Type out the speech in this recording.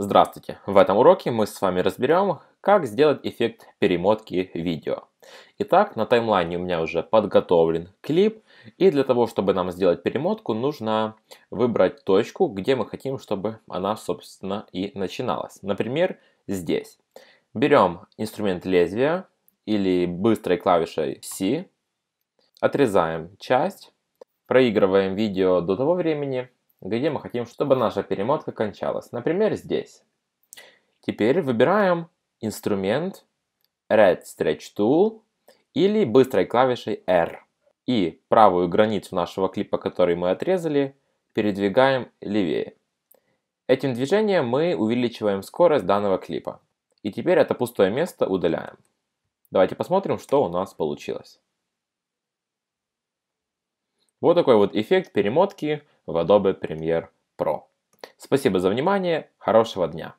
Здравствуйте! В этом уроке мы с вами разберем, как сделать эффект перемотки видео. Итак, на таймлайне у меня уже подготовлен клип, и для того, чтобы нам сделать перемотку, нужно выбрать точку, где мы хотим, чтобы она, собственно, и начиналась. Например, здесь. Берем инструмент лезвия или быстрой клавишей C, отрезаем часть, проигрываем видео до того времени, где мы хотим, чтобы наша перемотка кончалась. Например, здесь. Теперь выбираем инструмент Red Stretch Tool или быстрой клавишей R. И правую границу нашего клипа, который мы отрезали, передвигаем левее. Этим движением мы увеличиваем скорость данного клипа. И теперь это пустое место удаляем. Давайте посмотрим, что у нас получилось. Вот такой вот эффект перемотки в Adobe Premiere Pro. Спасибо за внимание, хорошего дня!